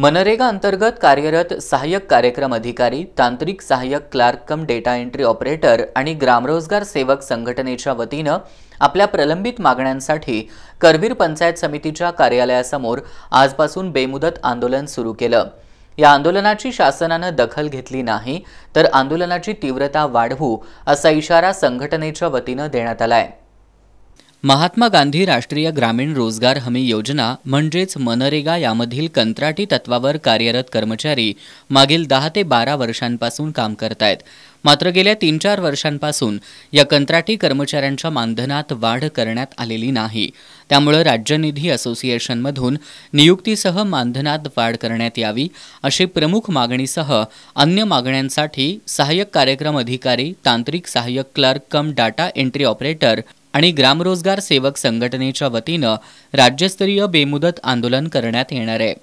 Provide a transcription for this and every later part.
मनरेगा अंतर्गत कार्यरत सहाय्यक कार्यक्रम अधिकारी तांत्रिक सहाय्यक clerk cum data entry operator आणि ग्रामरोजगार सेवक संघटनेच्या वतीनं आपल्या प्रलंबित मागण्यांसाठी करवीर पंचायत समितीच्या कार्यालयासमोर आजपासून बेमुदत आंदोलन सुरू केलं या आंदोलनाची शासनानं दखल घेतली नाही तर आंदोलनाची तीव्रता वाढवू असा इशारा संघटनेच्या वतीनं देण्यात आला आहे महात्मा गांधी राष्ट्रीय ग्रामीण रोजगार हमी योजना म्हणजेच मनरेगा यामधील कंत्राटी तत्वावर कार्यरत कर्मचारी मागील दहा ते बारा वर्षांपासून काम आहेत मात्र गेल्या तीन चार वर्षांपासून या कंत्राटी कर्मचाऱ्यांच्या मानधनात वाढ करण्यात आलेली नाही त्यामुळे राज्य निधी असोसिएशनमधून नियुक्तीसह मानधनात वाढ करण्यात यावी अशी प्रमुख मागणीसह अन्य मागण्यांसाठी सहाय्यक कार्यक्रम अधिकारी तांत्रिक सहाय्यक clerk cum data entry operator आणि ग्रामरोजगार सेवक संघटनेच्या वतीनं राज्यस्तरीय बेमुदत आंदोलन करण्यात येणार आहे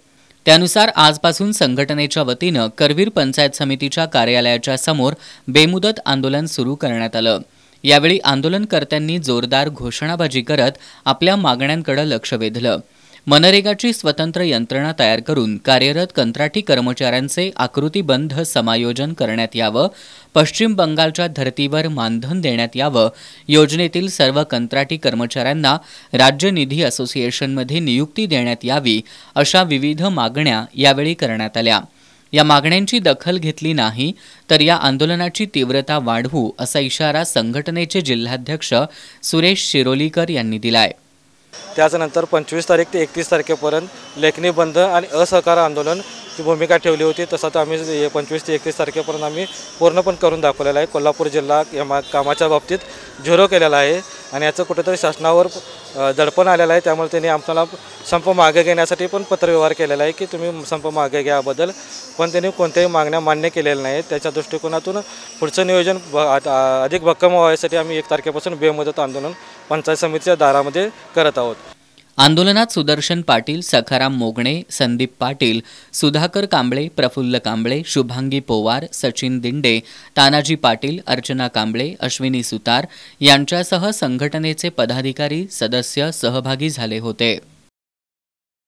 त्यानुसार आजपासून संघटनेच्या वतीनं करवीर पंचायत समितीच्या कार्यालयाच्या समोर बेमुदत आंदोलन सुरू करण्यात आलं यावेळी आंदोलनकर्त्यांनी जोरदार घोषणाबाजी करत आपल्या मागण्यांकडे लक्ष वेधलं मनरेगाची स्वतंत्र यंत्रणा तयार करून कार्यरत कंत्राटी कर्मचाऱ्यांचे आकृतीबंध समायोजन करण्यात यावं पश्चिम बंगालच्या धर्तीवर मानधन देण्यात यावं योजनेतील सर्व कंत्राटी कर्मचाऱ्यांना राज्य निधी असोसिएशनमध्ये नियुक्ती देण्यात यावी अशा विविध मागण्या यावेळी करण्यात आल्या या मागण्यांची दखल घेतली नाही तर या आंदोलनाची तीव्रता वाढवू असा इशारा संघटनेचे जिल्हाध्यक्ष सुरेश शिरोलीकर यांनी दिला आहे त्याचनंतर पंचवीस तारीख ते एकतीस तारखेपर्यंत लेखनी बंद आणि असहकार आंदोलन ती भूमिका ठेवली होती तसं तर आम्ही पंचवीस ते एकतीस तारखेपर्यंत आम्ही पूर्ण पण करून दाखवलेलं आहे कोल्हापूर जिल्हा या कामाच्या बाबतीत झिरो केलेला आहे आणि याचं कुठेतरी शासनावर दडपण आलेलं आहे त्यामुळे त्यांनी आम्हाला संप मागे घेण्यासाठी पण पत्रव्यवहार केलेला आहे की तुम्ही संप मागे घ्याबद्दल पण त्यांनी कोणत्याही मागण्या मान्य केलेल्या नाही त्याच्या दृष्टिकोनातून पुढचं नियोजन अधिक भक्कम व्हायसाठी आम्ही एक तारखेपासून बेमुदत आंदोलन पंचायत समितीच्या दारामध्ये करत आहोत आंदोलनात सुदर्शन पाटील सखाराम मोगणे संदीप पाटील सुधाकर कांबळे प्रफुल्ल कांबळे शुभांगी पोवार सचिन दिंडे तानाजी पाटील अर्चना कांबळे अश्विनी सुतार यांच्यासह संघटनेचे पदाधिकारी सदस्य सहभागी झाले होते